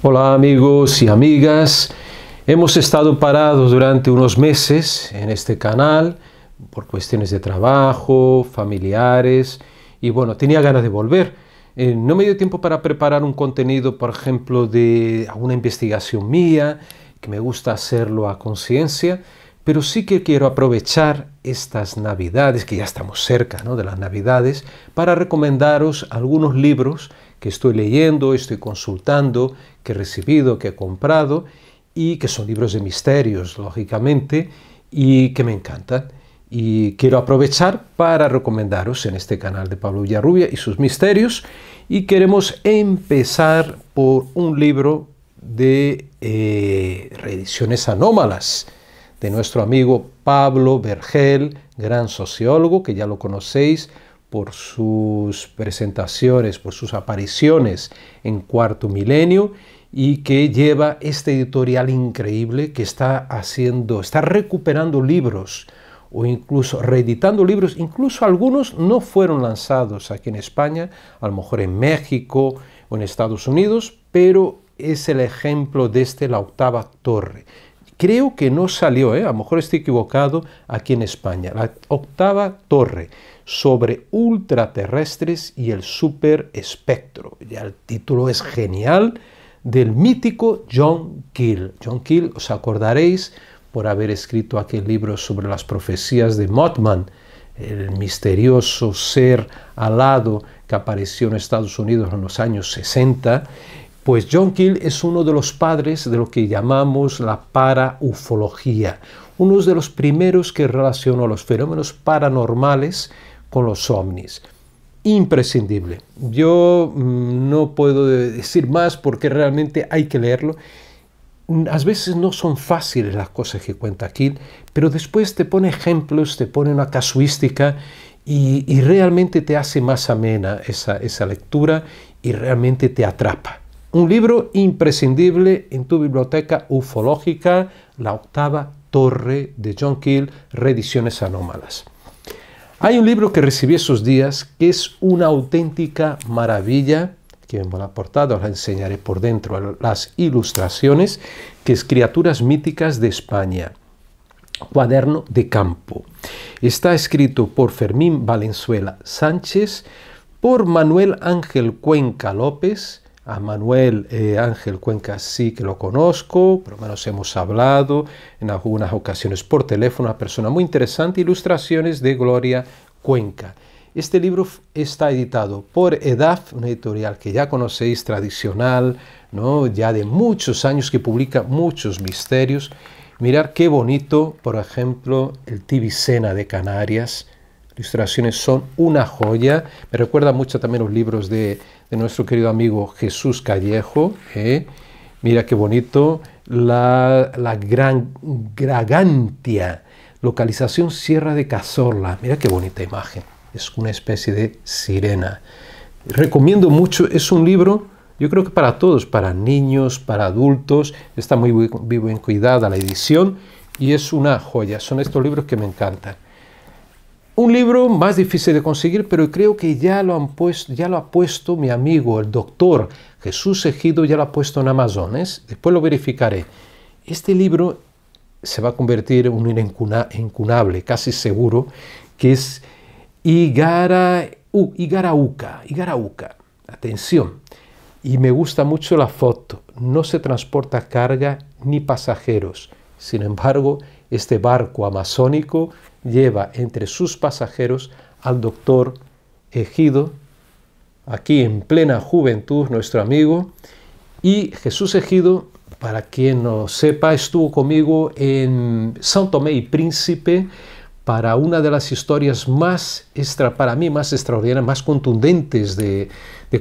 Hola amigos y amigas, hemos estado parados durante unos meses en este canal por cuestiones de trabajo, familiares y bueno, tenía ganas de volver. Eh, no me dio tiempo para preparar un contenido, por ejemplo, de alguna investigación mía, que me gusta hacerlo a conciencia, pero sí que quiero aprovechar estas navidades, que ya estamos cerca de las navidades, para recomendaros algunos libros que estoy leyendo, estoy consultando, que he recibido, que he comprado, y que son libros de misterios, lógicamente, y que me encantan. Y quiero aprovechar para recomendaros en este canal de Pablo Villarrubia y sus misterios. Y queremos empezar por un libro de eh, reediciones anómalas de nuestro amigo Pablo Vergel, gran sociólogo, que ya lo conocéis, por sus presentaciones, por sus apariciones en Cuarto Milenio y que lleva este editorial increíble que está haciendo, está recuperando libros o incluso reeditando libros, incluso algunos no fueron lanzados aquí en España, a lo mejor en México o en Estados Unidos, pero es el ejemplo de este la octava torre, creo que no salió, ¿eh? a lo mejor estoy equivocado, aquí en España. La octava torre sobre ultraterrestres y el superespectro. Ya el título es genial del mítico John Keel. John Keel, os acordaréis por haber escrito aquel libro sobre las profecías de Mothman, el misterioso ser alado que apareció en Estados Unidos en los años 60 pues John Keel es uno de los padres de lo que llamamos la paraufología, uno de los primeros que relacionó los fenómenos paranormales con los ovnis. Imprescindible. Yo mm, no puedo decir más porque realmente hay que leerlo. Mm, a veces no son fáciles las cosas que cuenta Keel, pero después te pone ejemplos, te pone una casuística y, realmente te hace más amena esa lectura y realmente te atrapa. Un libro imprescindible en tu biblioteca ufológica, La octava torre de John Keel, Reediciones Anómalas. Hay un libro que recibí esos días que es una auténtica maravilla, que en la portada os la enseñaré por dentro las ilustraciones, que es Criaturas Míticas de España, cuaderno de campo. Está escrito por Fermín Valenzuela Sánchez, por Manuel Ángel Cuenca López, a Manuel eh, Ángel Cuenca sí que lo conozco, por lo menos hemos hablado en algunas ocasiones por teléfono, una persona muy interesante, Ilustraciones de Gloria Cuenca. Este libro está editado por EDAF, una editorial que ya conocéis, tradicional, ¿no? ya de muchos años, que publica muchos misterios. Mirad qué bonito, por ejemplo, el Tibicena de Canarias, ilustraciones son una joya. Me recuerda mucho también los libros de, nuestro querido amigo Jesús Callejo. ¿eh? Mira qué bonito. La, Gran Gragantia, localización Sierra de Cazorla. Mira qué bonita imagen. Es una especie de sirena. Recomiendo mucho, es un libro, yo creo que para todos, para niños, para adultos. Está muy, muy bien cuidada la edición y es una joya. Son estos libros que me encantan. Un libro más difícil de conseguir, pero creo que ya lo, han puesto, ya lo ha puesto mi amigo, el doctor Jesús Ejido, ya lo ha puesto en Amazon. Después lo verificaré. Este libro se va a convertir en un incunable, casi seguro, que es Igara, Igarauca. Igarauca. Atención. Y me gusta mucho la foto. No se transporta carga ni pasajeros. Sin embargo, este barco amazónico lleva entre sus pasajeros al doctor Ejido, aquí en plena juventud nuestro amigo, y Jesús Egido, para quien no sepa, estuvo conmigo en São Tomé y Príncipe para una de las historias más, para mí, más extraordinarias, más contundentes de,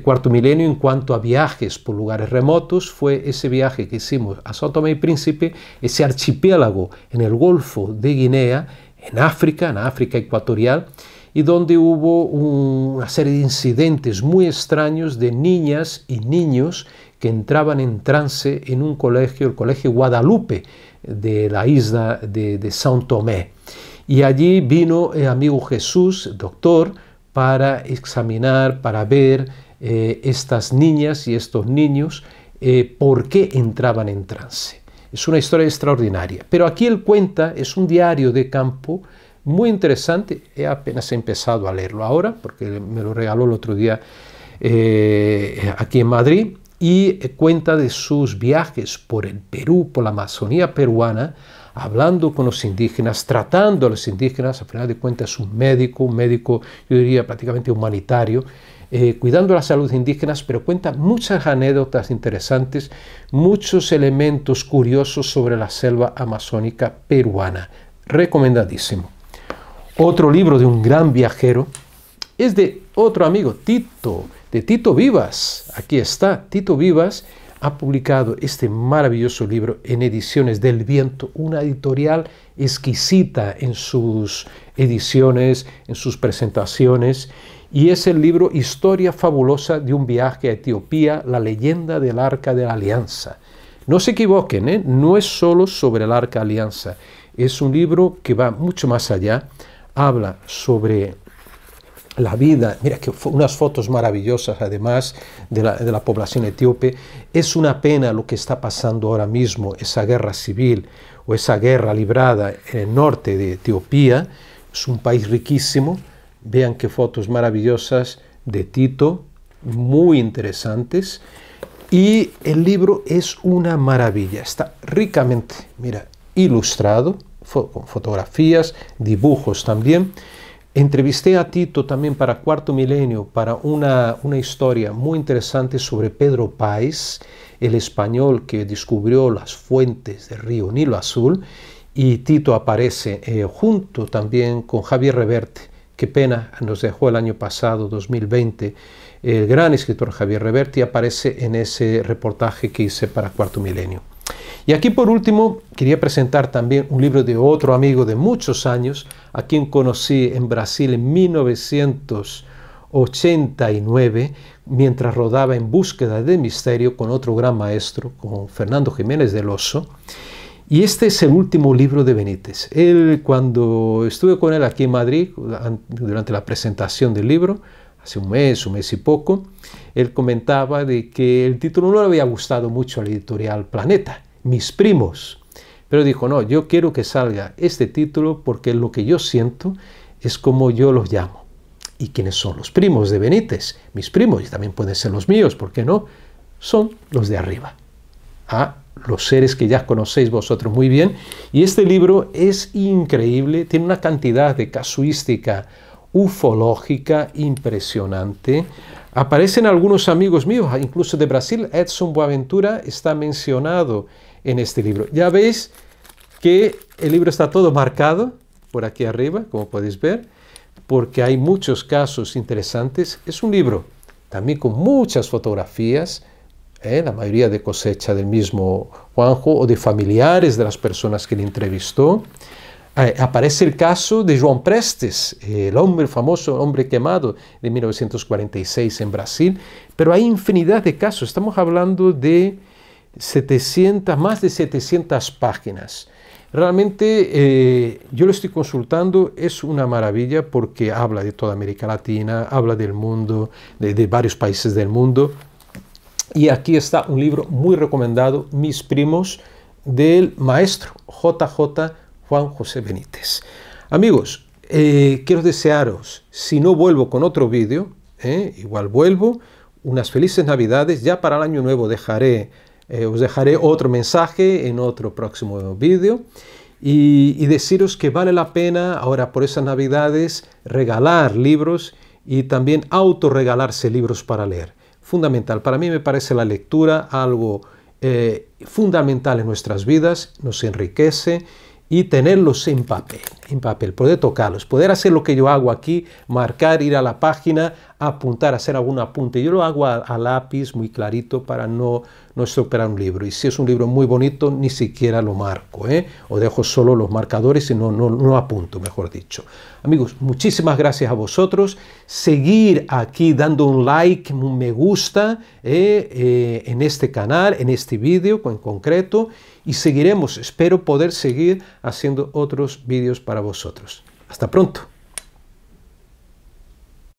Cuarto Milenio en cuanto a viajes por lugares remotos, fue ese viaje que hicimos a São Tomé y Príncipe, ese archipiélago en el Golfo de Guinea, en África, en África ecuatorial, y donde hubo una serie de incidentes muy extraños de niñas y niños que entraban en trance en un colegio, el Colegio Guadalupe de la isla de, de Tomé. Y allí vino el eh, amigo Jesús, doctor, para examinar, para ver eh, estas niñas y estos niños, eh, por qué entraban en trance. Es una historia extraordinaria. Pero aquí él cuenta, es un diario de campo muy interesante. He apenas empezado a leerlo ahora, porque me lo regaló el otro día aquí en Madrid, y cuenta de sus viajes por el Perú, por la Amazonía peruana, hablando con los indígenas, tratando a los indígenas, al final de cuentas es un médico, un médico, yo diría, prácticamente humanitario, eh, cuidando la salud de indígenas, pero cuenta muchas anécdotas interesantes, muchos elementos curiosos sobre la selva amazónica peruana. Recomendadísimo. Otro libro de un gran viajero es de otro amigo, Tito, de Tito Vivas. Aquí está, Tito Vivas ha publicado este maravilloso libro en Ediciones del Viento, una editorial exquisita en sus ediciones, en sus presentaciones, y es el libro Historia fabulosa de un viaje a Etiopía, la leyenda del Arca de la Alianza. No se equivoquen, ¿eh? no es solo sobre el Arca de la Alianza, es un libro que va mucho más allá, habla sobre la vida, mira que unas fotos maravillosas además de la, población etíope, es una pena lo que está pasando ahora mismo, esa guerra civil o esa guerra librada en el norte de Etiopía, es un país riquísimo, vean qué fotos maravillosas de Tito, muy interesantes, y el libro es una maravilla, está ricamente, mira, ilustrado, con fotografías, dibujos también, Entrevisté a Tito también para Cuarto Milenio, para una, historia muy interesante sobre Pedro Páez, el español que descubrió las fuentes del río Nilo Azul, y Tito aparece eh, junto también con Javier Reverte. Qué pena, nos dejó el año pasado, 2020. El gran escritor Javier Reverte y aparece en ese reportaje que hice para Cuarto Milenio. Y aquí por último quería presentar también un libro de otro amigo de muchos años, a quien conocí en Brasil en 1989, mientras rodaba en búsqueda de misterio con otro gran maestro, con Fernando Jiménez del Oso. Y este es el último libro de Benítez. Él, cuando estuve con él aquí en Madrid, durante la presentación del libro, hace un mes, un mes y poco, él comentaba de que el título no le había gustado mucho a la editorial Planeta mis primos. Pero dijo, no, yo quiero que salga este título porque lo que yo siento es como yo los llamo. ¿Y quiénes son los primos de Benítez? Mis primos, y también pueden ser los míos, ¿por qué no? Son los de arriba. a ah, los seres que ya conocéis vosotros muy bien. Y este libro es increíble, tiene una cantidad de casuística ufológica impresionante. Aparecen algunos amigos míos, ah, incluso de Brasil, Edson Boaventura está mencionado en este libro. Ya veis que el libro está todo marcado por aquí arriba, como podéis ver, porque hay muchos casos interesantes. Es un libro también con muchas fotografías, ¿eh? la mayoría de cosecha del mismo Juanjo o de familiares de las personas que le entrevistó. Eh, aparece el caso de Juan Prestes, el hombre famoso, hombre quemado de 1946 en Brasil, pero hay infinidad de casos. Estamos hablando de 700, más de 700 páginas. Realmente eh, yo lo estoy consultando, es una maravilla porque habla de toda América Latina, habla del mundo, de, varios países del mundo. Y aquí está un libro muy recomendado, Mis primos, del maestro JJ Juan José Benítez. Amigos, eh, quiero desearos, si no vuelvo con otro vídeo, eh, igual vuelvo, unas felices navidades. Ya para el año nuevo dejaré eh, os dejaré otro mensaje en otro próximo vídeo y, deciros que vale la pena ahora por esas navidades regalar libros y también autorregalarse libros para leer. Fundamental, para mí me parece la lectura algo eh, fundamental en nuestras vidas, nos enriquece y tenerlos en papel, en papel, poder tocarlos, poder hacer lo que yo hago aquí, marcar, ir a la página, apuntar, hacer algún apunte. Yo lo hago a, lápiz muy clarito para no, no estropear un libro. Y si es un libro muy bonito, ni siquiera lo marco, ¿eh? o dejo solo los marcadores y no, apunto, mejor dicho. Amigos, muchísimas gracias a vosotros. Seguir aquí dando un like, un me gusta ¿eh? Eh, en este canal, en este vídeo en concreto y seguiremos, espero poder seguir haciendo otros vídeos para vosotros. Hasta pronto.